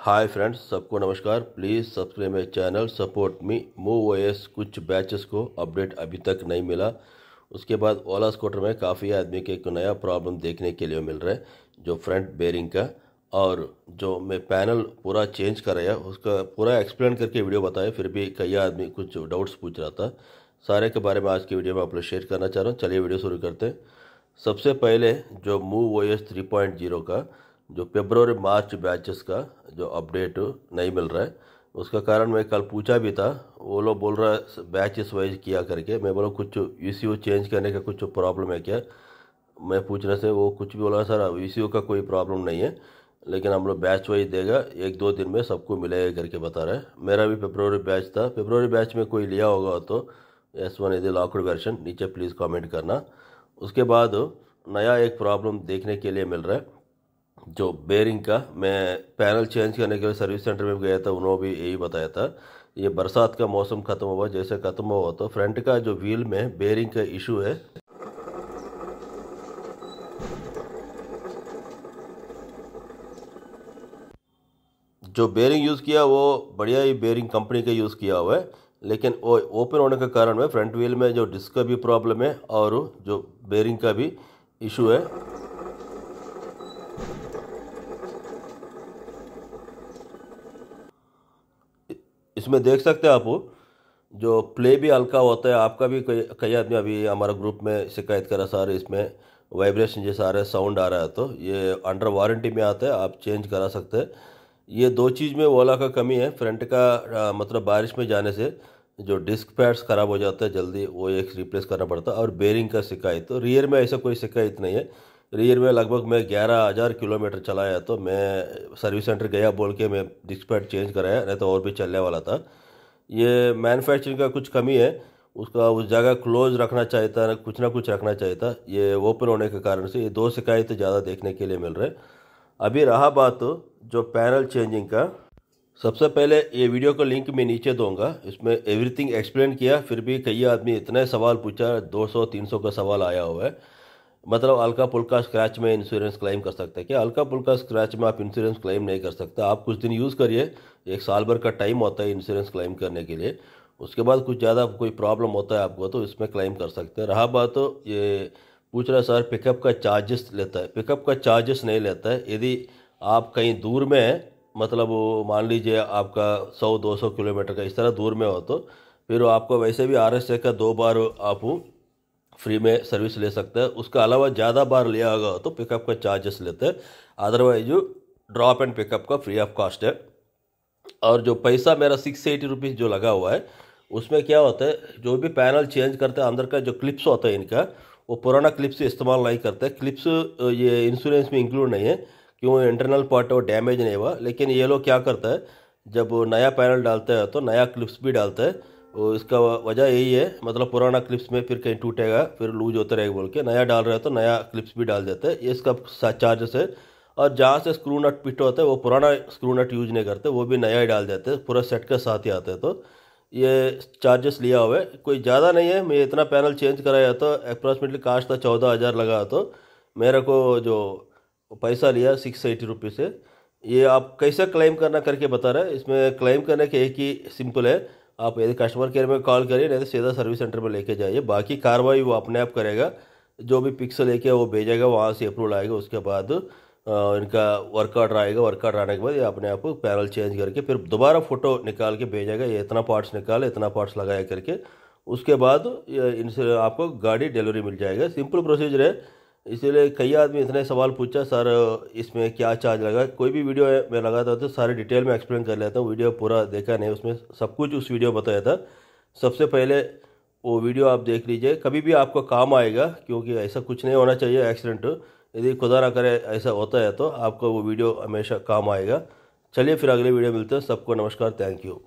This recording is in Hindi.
हाय फ्रेंड्स सबको नमस्कार please subscribe my channel support me move OS कुछ बैचेस को अपडेट अभी तक नहीं मिला उसके बाद ओला स्कूटर में काफ़ी आदमी के एक नया प्रॉब्लम देखने के लिए मिल रहा है जो फ्रंट बेयरिंग का और जो मैं पैनल पूरा चेंज कर है उसका पूरा एक्सप्लेन करके वीडियो बताया फिर भी कई आदमी कुछ डाउट्स पूछ रहा था सारे के बारे में आज की वीडियो में आप लोग शेयर करना चाह रहा हूँ चलिए वीडियो शुरू करते हैं सबसे पहले जो move O S three point zero का जो फेब्रवरी मार्च बैचेस का जो अपडेट नहीं मिल रहा है उसका कारण मैं कल पूछा भी था वो लोग बोल रहा है बैचेस वाइज किया करके मैं बोला कुछ यू चेंज करने का कुछ प्रॉब्लम है क्या मैं पूछने से वो कुछ भी बोला सर यू का कोई प्रॉब्लम नहीं है लेकिन हम लोग बैच वाइज देगा एक दो दिन में सबको मिलेगा करके बता रहे हैं मेरा भी फेब्रवरी बैच था फेब्रवरी बैच में कोई लिया होगा तो S one is locked version नीचे प्लीज़ कमेंट करना उसके बाद नया एक प्रॉब्लम देखने के लिए मिल रहा है जो बेयरिंग का मैं पैनल चेंज करने के लिए सर्विस सेंटर में गया था उन्होंने भी यही बताया था ये बरसात का मौसम ख़त्म हुआ जैसे ख़त्म हुआ तो फ्रंट का जो व्हील में बेरिंग का इशू है जो बेरिंग यूज़ किया वो बढ़िया ही बेयरिंग कंपनी का यूज़ किया हुआ है लेकिन वो ओपन होने के कारण में फ्रंट व्हील में जो डिस्क का भी प्रॉब्लम है और जो बेरिंग का भी इशू है उसमें देख सकते हैं आप जो प्ले भी हल्का होता है आपका भी कई कई आदमी अभी हमारा ग्रुप में शिकायत करा सर इसमें वाइब्रेशन जैसा आ रहा है साउंड आ रहा है तो ये अंडर वारंटी में आता है आप चेंज करा सकते हैं ये दो चीज़ में ओला का कमी है फ्रंट का आ, मतलब बारिश में जाने से जो डिस्क पैड्स ख़राब हो जाता है जल्दी वो एक रिप्लेस करना पड़ता है और बेरिंग का शिकायत तो रियर में ऐसा कोई शिकायत नहीं है रियर में लगभग मैं ग्यारह हज़ार किलोमीटर चलाया तो मैं सर्विस सेंटर गया बोल के मैं पैड चेंज कराया नहीं तो और भी चलने वाला था ये मैनुफैक्चरिंग का कुछ कमी है उसका उस जगह क्लोज रखना चाहिए था कुछ ना कुछ रखना चाहिए था ये ओपन होने के कारण से ये दो शिकायतें ज़्यादा देखने के लिए मिल रहे अभी रहा बात जो पैनल चेंजिंग का सबसे पहले ये वीडियो का लिंक मैं नीचे दूंगा इसमें एवरीथिंग एक्सप्लेन किया फिर भी कई आदमी इतने सवाल पूछा 200-300 का सवाल आया हुआ है मतलब हल्का पुल्का स्क्रैच में इंश्योरेंस क्लेम कर सकते हैं क्या हल्का पुल्का स्क्रैच में आप इंश्योरेंस क्लेम नहीं कर सकते आप कुछ दिन यूज़ करिए एक साल भर का टाइम होता है इंश्योरेंस क्लेम करने के लिए उसके बाद कुछ ज़्यादा कोई प्रॉब्लम होता है आपको तो इसमें क्लेम कर सकते हैं रहा बात तो ये पूछ रहा सर पिकअप का चार्जेस लेता है पिकअप का चार्जेस नहीं लेता है यदि आप कहीं दूर में मतलब मान लीजिए आपका सौ दो किलोमीटर का इस तरह दूर में हो तो फिर आपको वैसे भी आर का दो बार आप फ्री में सर्विस ले सकते हैं उसके अलावा ज़्यादा बार लिया होगा तो पिकअप का चार्जेस लेते हैं अदरवाइज ड्रॉप एंड पिकअप का फ्री ऑफ कॉस्ट है और जो पैसा मेरा सिक्स एटी रुपीज़ जो लगा हुआ है उसमें क्या होता है जो भी पैनल चेंज करते हैं अंदर का जो क्लिप्स होता है इनका वो पुराना क्लिप्स इस्तेमाल नहीं करते क्लिप्स ये इंश्योरेंस में इंक्लूड नहीं है क्यों इंटरनल पार्ट वो डैमेज नहीं हुआ लेकिन ये लोग क्या करता है जब नया पैनल डालते हैं तो नया क्लिप्स भी डालते हैं और तो इसका वजह यही है मतलब पुराना क्लिप्स में फिर कहीं टूटेगा फिर लूज होता रहेगा बोल के नया डाल रहे हो तो नया क्लिप्स भी डाल देते हैं इसका चार्जेस है और जहाँ से स्क्रू नट पिट होता है वो पुराना स्क्रू नट यूज नहीं करते वो भी नया ही डाल देते हैं पूरा सेट के साथ ही आते हैं तो ये चार्जेस लिया हुआ है कोई ज़्यादा नहीं है मैं इतना पैनल चेंज कराया तो अप्रॉक्सीमेटली कास्ट था चौदह हज़ार लगा तो मेरे को जो पैसा लिया सिक्स एटी रुपीज़ से ये आप कैसे क्लेम करना करके बता रहे हैं इसमें क्लेम करने के एक ही सिंपल है आप यदि कस्टमर केयर में कॉल करिए नहीं तो सीधा सर्विस सेंटर में लेके जाइए बाकी कार्रवाई वो अपने आप करेगा जो भी पिक्स लेके वो भेजेगा वहाँ से अप्रूवल आएगा उसके बाद इनका वर्क आएगा वर्क आने के बाद ये अपने आप पैनल चेंज करके फिर दोबारा फोटो निकाल के भेजेगा ये इतना पार्ट्स निकाल इतना पार्ट्स लगाया करके उसके बाद इनसे आपको गाड़ी डिलीवरी मिल जाएगा सिंपल प्रोसीजर है इसलिए कई आदमी इतने सवाल पूछा सर इसमें क्या चार्ज लगा कोई भी वीडियो मैं लगाता हूँ तो सारे डिटेल में एक्सप्लेन कर लेता हूँ वीडियो पूरा देखा नहीं उसमें सब कुछ उस वीडियो बताया था सबसे पहले वो वीडियो आप देख लीजिए कभी भी आपको काम आएगा क्योंकि ऐसा कुछ नहीं होना चाहिए एक्सीडेंट यदि खुदा ना करे ऐसा होता है तो आपको वो वीडियो हमेशा काम आएगा चलिए फिर अगले वीडियो मिलते हैं सबको नमस्कार थैंक यू